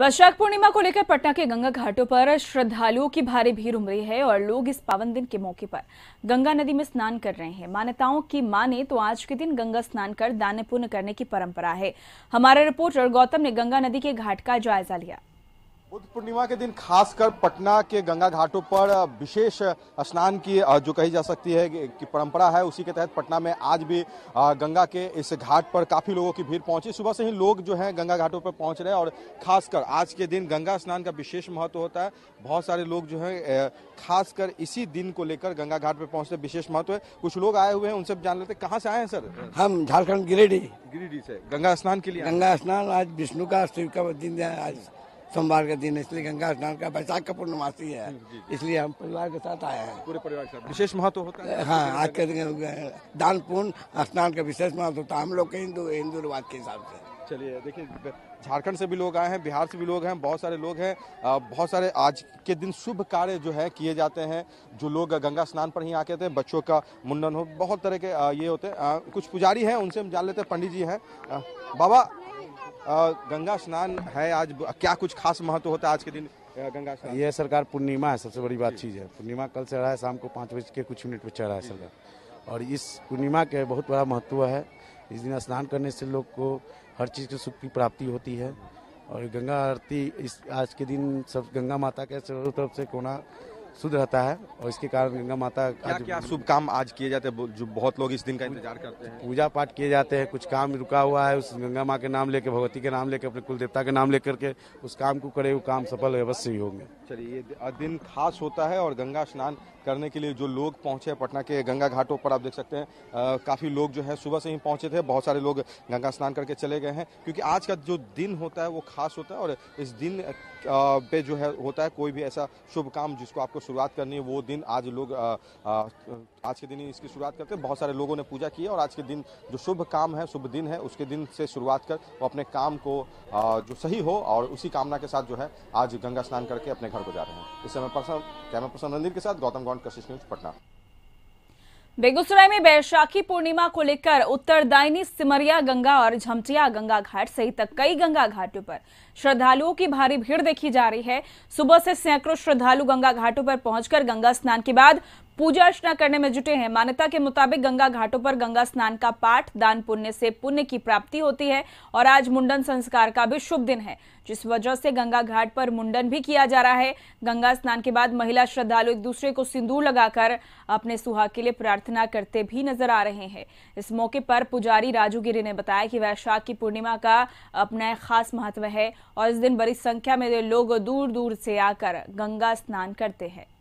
वैशाख पूर्णिमा को लेकर पटना के गंगा घाटों पर श्रद्धालुओं की भारी भीड़ उमड़ी है और लोग इस पावन दिन के मौके पर गंगा नदी में स्नान कर रहे हैं मान्यताओं की माने तो आज के दिन गंगा स्नान कर दान पुण्य करने की परंपरा है हमारे रिपोर्टर गौतम ने गंगा नदी के घाट का जायजा लिया बुद्ध पूर्णिमा के दिन खासकर पटना के गंगा घाटों पर विशेष स्नान की जो कही जा सकती है कि परंपरा है उसी के तहत पटना में आज भी गंगा के इस घाट पर काफ़ी लोगों की भीड़ पहुंची सुबह से ही लोग जो हैं गंगा घाटों पर पहुंच रहे हैं और खासकर आज के दिन गंगा स्नान का विशेष महत्व होता है बहुत सारे लोग जो हैं खासकर इसी दिन को लेकर गंगा घाट पर पहुँचते विशेष महत्व है कुछ लोग आए हुए हैं उनसे जान लेते कहाँ से आए हैं सर हम झारखंड गिरिडीह गिरिडीह से गंगा स्नान के लिए गंगा स्नान आज विष्णु का शिव का दिन है आज सोमवार के दिन इसलिए गंगा स्नान का वैशाख का पूर्णमासी है इसलिए हम परिवार के साथ आए हैं पूरे परिवार के साथ विशेष महत्व होता है हाँ आज के दिन दान पूर्ण स्नान का विशेष महत्व होता है हम लोग के हिंदू हिंदू रिवाज के हिसाब से चलिए देखिए झारखंड से भी लोग आए हैं बिहार से भी लोग हैं बहुत सारे लोग हैं बहुत सारे आज के दिन शुभ कार्य जो है किए जाते हैं जो लोग गंगा स्नान पर ही आके थे बच्चों का मुंडन हो बहुत तरह के ये होते हैं कुछ पुजारी हैं उनसे हम जान लेते हैं पंडित जी हैं बाबा गंगा स्नान है आज क्या कुछ खास महत्व होता है आज के दिन गंगा स्नान ये सरकार पूर्णिमा है सबसे बड़ी बात चीज़ है पूर्णिमा कल चढ़ा है शाम को पाँच बजे के कुछ मिनट पर चढ़ा है सरकार और इस पूर्णिमा के बहुत बड़ा महत्व है इस दिन स्नान करने से लोग को हर चीज़ के सुख की प्राप्ति होती है और गंगा आरती इस आज के दिन सब गंगा माता के चारों तरफ से कोना शुद्ध रहता है और इसके कारण गंगा माता क्या आज, क्या शुभ काम आज किए जाते हैं जो बहुत लोग इस दिन का इंतजार करते हैं पूजा पाठ किए जाते हैं कुछ काम रुका हुआ है उस गंगा माँ के नाम लेके भगवती के नाम लेके अपने कुल देवता के नाम लेकर के उस काम को करे वो काम सफल अवश्य ही होंगे चलिए ये दिन खास होता है और गंगा स्नान करने के लिए जो लोग पहुंचे पटना के गंगा घाटों पर आप देख सकते हैं काफ़ी लोग जो है सुबह से ही पहुंचे थे बहुत सारे लोग गंगा स्नान करके चले गए हैं क्योंकि आज का जो दिन होता है वो खास होता है और इस दिन पे जो है होता है कोई भी ऐसा शुभ काम जिसको आपको शुरुआत करनी है वो दिन आज लोग आ, आ, आज के दिन ही इसकी शुरुआत करते हैं बहुत सारे लोगों ने पूजा की है और आज के दिन जो शुभ काम है शुभ दिन है उसके दिन से शुरुआत कर वो अपने काम को आ, जो सही हो और उसी कामना के साथ जो है आज गंगा स्नान करके अपने घर को जा रहे हैं इस समय पर्सन कैमरा पर्सन रणदीप के साथ गौतम गौंड कशिश न्यूज पटना बेगूसराय में बैशाखी पूर्णिमा को लेकर उत्तरदायिनी सिमरिया गंगा और झमटिया गंगा घाट सहित कई गंगा घाटों पर श्रद्धालुओं की भारी भीड़ देखी जा रही है सुबह से सैकड़ों श्रद्धालु गंगा घाटों पर पहुंचकर गंगा स्नान के बाद पूजा अर्चना करने में जुटे हैं मान्यता के मुताबिक गंगा घाटों पर गंगा स्नान का पाठ दान पुण्य से पुण्य की प्राप्ति होती है और आज मुंडन संस्कार का भी शुभ दिन है जिस वजह से गंगा घाट पर मुंडन भी किया जा रहा है गंगा स्नान के बाद महिला श्रद्धालु एक दूसरे को सिंदूर लगाकर अपने सुहाग के लिए प्रार्थना करते भी नजर आ रहे हैं इस मौके पर पुजारी राजू गिरी ने बताया कि वैशाख की पूर्णिमा का अपना खास महत्व है और इस दिन बड़ी संख्या में लोग दूर दूर से आकर गंगा स्नान करते हैं